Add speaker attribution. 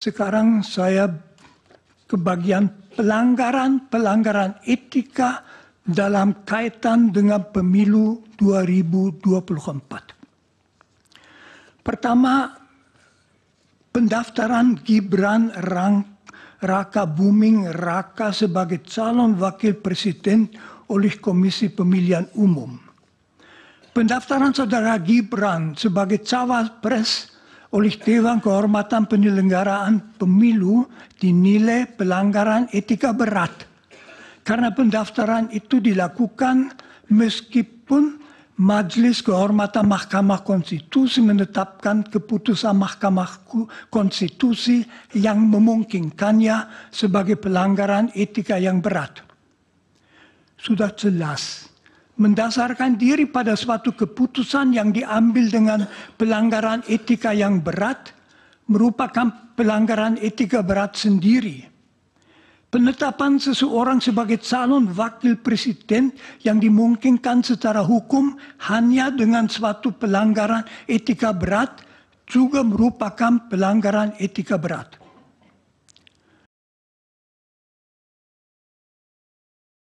Speaker 1: Sekarang saya ke bagian pelanggaran-pelanggaran etika dalam kaitan dengan pemilu 2024. Pertama, pendaftaran Gibran Rang, Raka Buming Raka sebagai calon wakil presiden oleh Komisi Pemilihan Umum. Pendaftaran saudara Gibran sebagai cawapres oleh Dewan Kehormatan Penyelenggaraan Pemilu dinilai pelanggaran etika berat karena pendaftaran itu dilakukan meskipun Majelis Kehormatan Mahkamah Konstitusi menetapkan keputusan Mahkamah Konstitusi yang memungkinkannya sebagai pelanggaran etika yang berat. Sudah jelas mendasarkan diri pada suatu keputusan yang diambil dengan pelanggaran etika yang berat merupakan pelanggaran etika berat sendiri. Penetapan seseorang sebagai calon wakil presiden yang dimungkinkan secara hukum hanya dengan suatu pelanggaran etika berat juga merupakan pelanggaran etika berat.